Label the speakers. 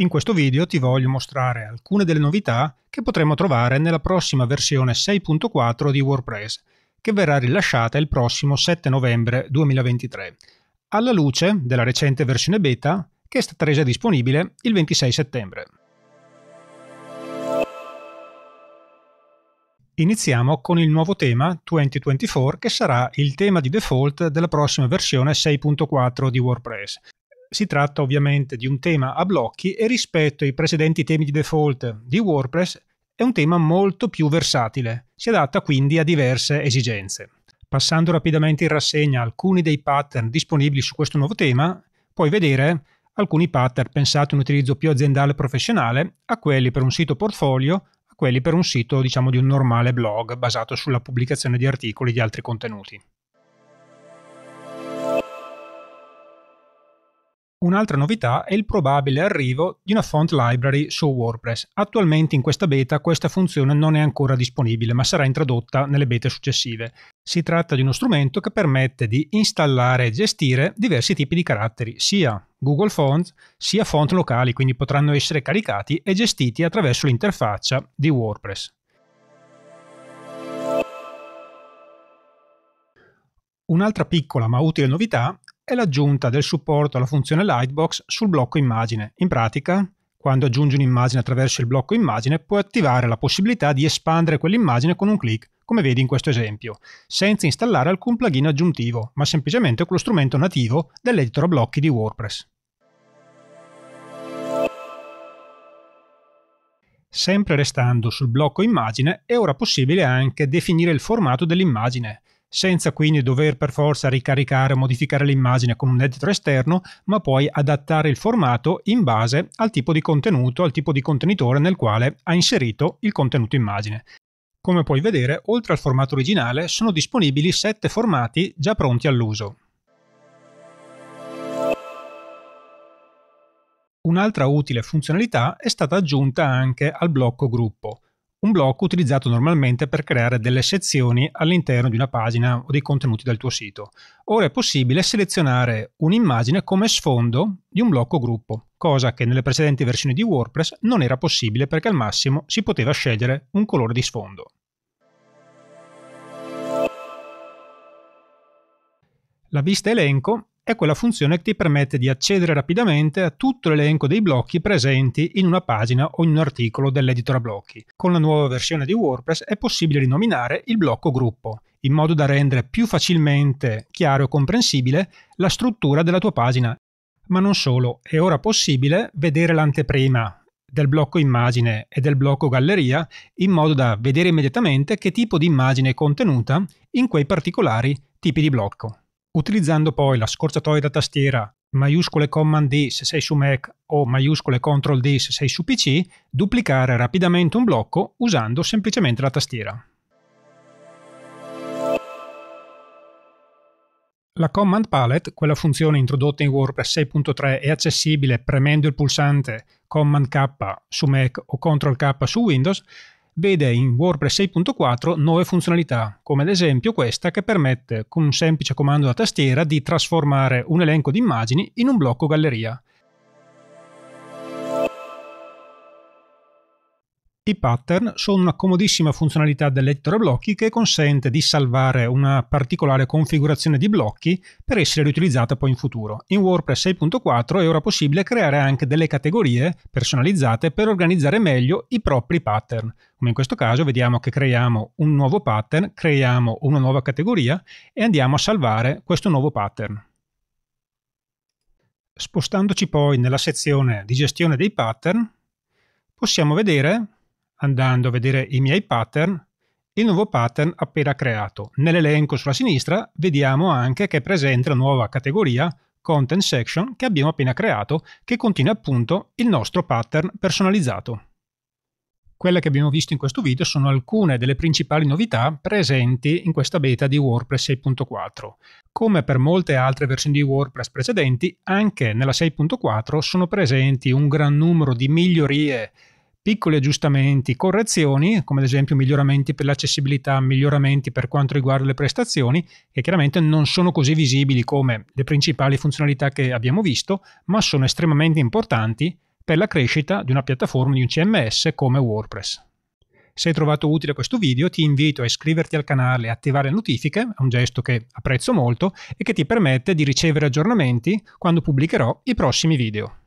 Speaker 1: In questo video ti voglio mostrare alcune delle novità che potremo trovare nella prossima versione 6.4 di WordPress, che verrà rilasciata il prossimo 7 novembre 2023, alla luce della recente versione beta che è stata resa disponibile il 26 settembre. Iniziamo con il nuovo tema 2024 che sarà il tema di default della prossima versione 6.4 di WordPress si tratta ovviamente di un tema a blocchi e rispetto ai precedenti temi di default di WordPress è un tema molto più versatile, si adatta quindi a diverse esigenze. Passando rapidamente in rassegna alcuni dei pattern disponibili su questo nuovo tema, puoi vedere alcuni pattern pensati a un utilizzo più aziendale e professionale, a quelli per un sito portfolio, a quelli per un sito diciamo di un normale blog basato sulla pubblicazione di articoli e di altri contenuti. Un'altra novità è il probabile arrivo di una font library su WordPress. Attualmente in questa beta questa funzione non è ancora disponibile, ma sarà introdotta nelle beta successive. Si tratta di uno strumento che permette di installare e gestire diversi tipi di caratteri, sia Google Fonts sia font locali, quindi potranno essere caricati e gestiti attraverso l'interfaccia di WordPress. Un'altra piccola ma utile novità è l'aggiunta del supporto alla funzione Lightbox sul blocco immagine. In pratica, quando aggiungi un'immagine attraverso il blocco immagine, puoi attivare la possibilità di espandere quell'immagine con un clic, come vedi in questo esempio, senza installare alcun plugin aggiuntivo, ma semplicemente con lo strumento nativo dell'editor a blocchi di WordPress. Sempre restando sul blocco immagine, è ora possibile anche definire il formato dell'immagine, senza quindi dover per forza ricaricare o modificare l'immagine con un editor esterno, ma puoi adattare il formato in base al tipo di contenuto, al tipo di contenitore nel quale ha inserito il contenuto immagine. Come puoi vedere, oltre al formato originale sono disponibili 7 formati già pronti all'uso. Un'altra utile funzionalità è stata aggiunta anche al blocco gruppo un blocco utilizzato normalmente per creare delle sezioni all'interno di una pagina o dei contenuti del tuo sito. Ora è possibile selezionare un'immagine come sfondo di un blocco gruppo, cosa che nelle precedenti versioni di WordPress non era possibile perché al massimo si poteva scegliere un colore di sfondo. La vista elenco è quella funzione che ti permette di accedere rapidamente a tutto l'elenco dei blocchi presenti in una pagina o in un articolo dell'editor a blocchi. Con la nuova versione di WordPress è possibile rinominare il blocco gruppo, in modo da rendere più facilmente chiaro e comprensibile la struttura della tua pagina. Ma non solo, è ora possibile vedere l'anteprima del blocco immagine e del blocco galleria in modo da vedere immediatamente che tipo di immagine è contenuta in quei particolari tipi di blocco utilizzando poi la scorciatoia da tastiera maiuscole Command D se sei su Mac o maiuscole Ctrl D se sei su PC, duplicare rapidamente un blocco usando semplicemente la tastiera. La Command Palette, quella funzione introdotta in WordPress 6.3 è accessibile premendo il pulsante Command K su Mac o Ctrl K su Windows, vede in WordPress 6.4 nuove funzionalità, come ad esempio questa che permette con un semplice comando da tastiera di trasformare un elenco di immagini in un blocco galleria. I pattern sono una comodissima funzionalità del dell'editore blocchi che consente di salvare una particolare configurazione di blocchi per essere riutilizzata poi in futuro. In WordPress 6.4 è ora possibile creare anche delle categorie personalizzate per organizzare meglio i propri pattern. Come in questo caso vediamo che creiamo un nuovo pattern, creiamo una nuova categoria e andiamo a salvare questo nuovo pattern. Spostandoci poi nella sezione di gestione dei pattern possiamo vedere andando a vedere i miei pattern, il nuovo pattern appena creato. Nell'elenco sulla sinistra vediamo anche che è presente la nuova categoria Content Section che abbiamo appena creato, che contiene appunto il nostro pattern personalizzato. Quelle che abbiamo visto in questo video sono alcune delle principali novità presenti in questa beta di WordPress 6.4. Come per molte altre versioni di WordPress precedenti, anche nella 6.4 sono presenti un gran numero di migliorie piccoli aggiustamenti, correzioni, come ad esempio miglioramenti per l'accessibilità, miglioramenti per quanto riguarda le prestazioni, che chiaramente non sono così visibili come le principali funzionalità che abbiamo visto, ma sono estremamente importanti per la crescita di una piattaforma di un CMS come WordPress. Se hai trovato utile questo video ti invito a iscriverti al canale e attivare le notifiche, è un gesto che apprezzo molto e che ti permette di ricevere aggiornamenti quando pubblicherò i prossimi video.